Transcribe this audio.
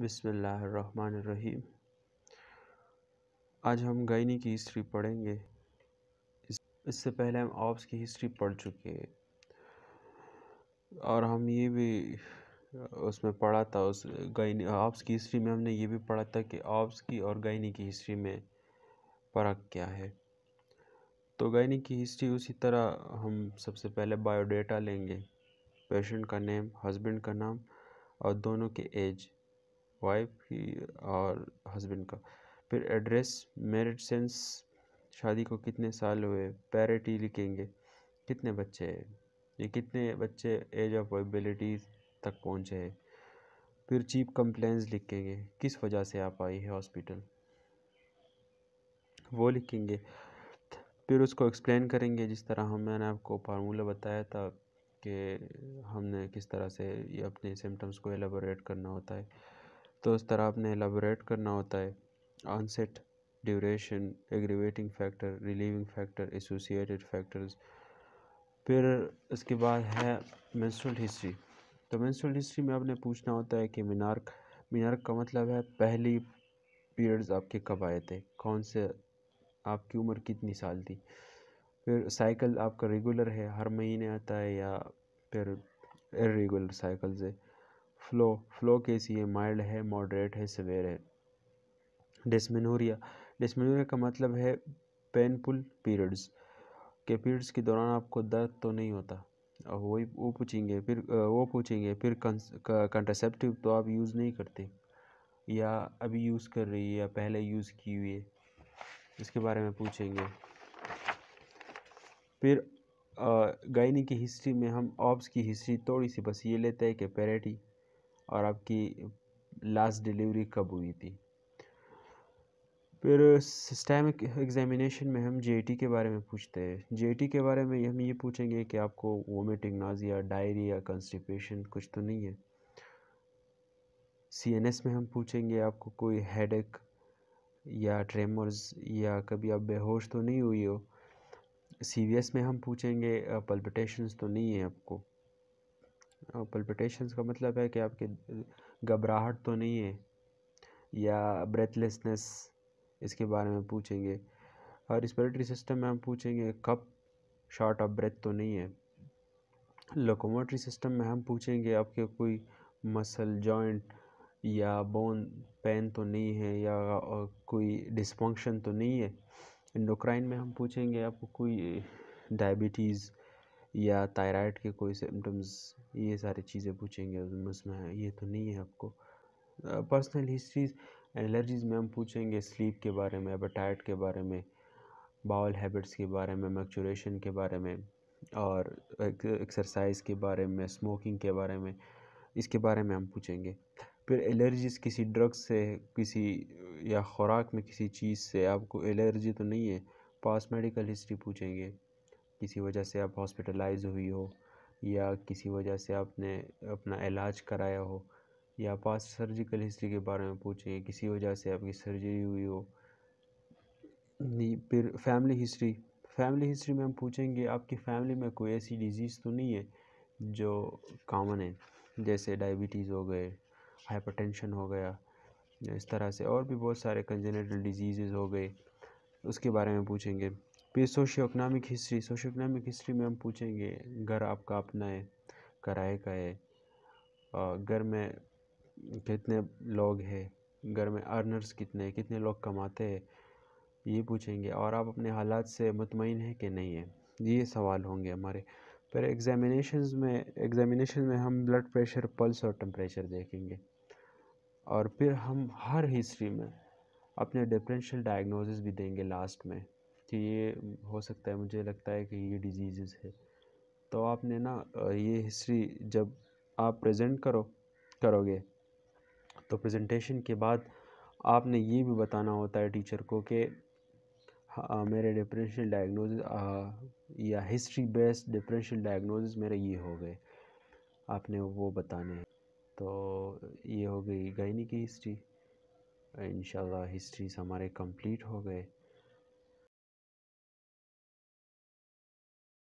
रहीम आज हम गायनी की हिस्ट्री पढ़ेंगे इससे पहले हम ऑप्स की हिस्ट्री पढ़ चुके हैं और हम ये भी उसमें पढ़ा था उस गायनी ऑप्स की हिस्ट्री में हमने ये भी पढ़ा था कि ऑप्स की और गायनी की हिस्ट्री में फ़र्क क्या है तो गायनी की हिस्ट्री उसी तरह हम सबसे पहले बायोडेटा लेंगे पेशेंट का नेम हस्बैंड का नाम और दोनों के एज वाइफ की और हस्बैंड का फिर एड्रेस मेरिट सेंस शादी को कितने साल हुए पैरिटी लिखेंगे कितने बच्चे हैं ये कितने बच्चे एज ऑफ एबिलिटी तक पहुँचे हैं फिर चीप कंप्लेंस लिखेंगे किस वजह से आप आई है हॉस्पिटल वो लिखेंगे फिर उसको एक्सप्लेन करेंगे जिस तरह हम मैंने आपको फार्मूला बताया था कि हमने किस तरह से ये अपने सिम्टम्स को एलेबोरेट करना होता है तो उस तरह आपने एलाबोरेट करना होता है onset duration aggravating factor relieving factor associated factors फिर उसके बाद है मैंसुरल हिस्ट्री तो मैंसुरल हिस्ट्री में आपने पूछना होता है कि मीनार्क मीनार्क का मतलब है पहली पीरियड्स आपके कब आए थे कौन से आपकी उम्र कितनी साल थी फिर साइकिल आपका रेगुलर है हर महीने आता है या फिर इरेगुलर साइकिल्स है फ्लो फ्लो कैसी है माइल्ड है मॉडरेट है सवेर है डिसमिनोरिया डिसमिनोरिया का मतलब है पेनफुल पीरियड्स के पीरियड्स के दौरान आपको दर्द तो नहीं होता और वही वो पूछेंगे फिर वो पूछेंगे फिर कंट्रासेप्टिव तो आप यूज़ नहीं करते या अभी यूज़ कर रही है या पहले यूज़ की हुई है इसके बारे में पूछेंगे फिर गायनी की हिस्ट्री में हम ऑब्स की हिस्ट्री थोड़ी सी बस ये लेते हैं कि पेरेटी और आपकी लास्ट डिलीवरी कब हुई थी फिर सिस्टमिक एग्जामिनेशन में हम जे के बारे में पूछते हैं जे के बारे में हम ये पूछेंगे कि आपको वोमिटिंग नाजिया डायरिया कंस्टिपेशन कुछ तो नहीं है सी में हम पूछेंगे आपको कोई हेडेक या ट्रेमर्स या कभी आप बेहोश तो नहीं हुई हो सी में हम पूछेंगे पल्पिटेशंस तो नहीं है आपको और पल्पिटेशंस का मतलब है कि आपके घबराहट तो नहीं है या ब्रेथलेसनेस इसके बारे में पूछेंगे और रिस्परेटरी सिस्टम में हम पूछेंगे कब शॉर्ट ऑफ ब्रेथ तो नहीं है लोकोमोटरी सिस्टम में हम पूछेंगे आपके कोई मसल जॉइंट या बोन पेन तो नहीं है या कोई डिस्फंक्शन तो नहीं है इंडोक्राइन में हम पूछेंगे आपको कोई डायबिटीज़ या थायराइड के कोई सिम्टम्स ये सारी चीज़ें पूछेंगे उसमें ये तो नहीं है आपको पर्सनल हिस्ट्रीज एलर्जीज में हम पूछेंगे स्लीप के बारे में एपेटाइट के बारे में बाउल हैबिट्स के बारे में मैक्चुरेशन के बारे में और एक्सरसाइज के बारे में स्मोकिंग के बारे में इसके बारे में हम पूछेंगे फिर एलर्जीज़ किसी ड्रग से किसी या ख़ुराक में किसी चीज़ से आपको एलर्जी तो नहीं है पास मेडिकल हिस्ट्री पूछेंगे किसी वजह से आप हॉस्पिटलाइज हुई हो या किसी वजह से आपने अपना इलाज कराया हो या पास सर्जिकल हिस्ट्री के बारे में पूछें किसी वजह से आपकी सर्जरी हुई हो फिर फैमिली हिस्ट्री फैमिली हिस्ट्री में हम पूछेंगे आपकी फैमिली में कोई ऐसी डिज़ीज़ तो नहीं है जो कॉमन है जैसे डायबिटीज़ हो गए हाइपरटेंशन हो गया इस तरह से और भी बहुत सारे कंजेनेटल डिजीज़ हो गए उसके बारे में पूछेंगे फिर socio economic history socio economic history में हम पूछेंगे घर आपका अपना है कराए का है घर में कितने लोग हैं घर में अर्नर्स कितने कितने लोग कमाते हैं ये पूछेंगे और आप अपने हालात से मुतमिन हैं कि नहीं है ये सवाल होंगे हमारे फिर एग्जामिनेशन में एग्जामिनेशन में हम ब्लड प्रेशर पल्स और टम्परेचर देखेंगे और फिर हम हर हिस्ट्री में अपने डिफरेंशियल डायग्नोसिस भी देंगे लास्ट में कि ये हो सकता है मुझे लगता है कि ये डिजीज़ है तो आपने ना ये हिस्ट्री जब आप प्रेजेंट करो करोगे तो प्रेजेंटेशन के बाद आपने ये भी बताना होता है टीचर को कि हाँ, मेरे डिप्रेशन डायग्नोसिस या हिस्ट्री बेस्ड डिप्रेशन डायग्नोसिस मेरे ये हो गए आपने वो बताने तो ये हो गई गायनी की हिस्ट्री इन हिस्ट्रीज हमारे कंप्लीट हो गए